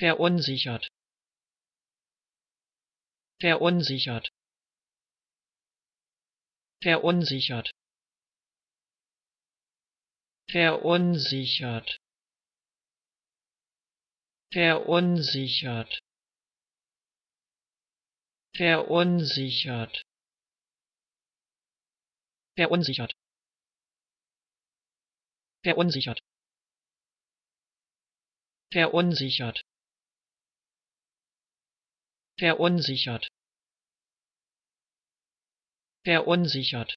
verunsichert verunsichert verunsichert verunsichert verunsichert verunsichert verunsichert verunsichert verunsichert verunsichert verunsichert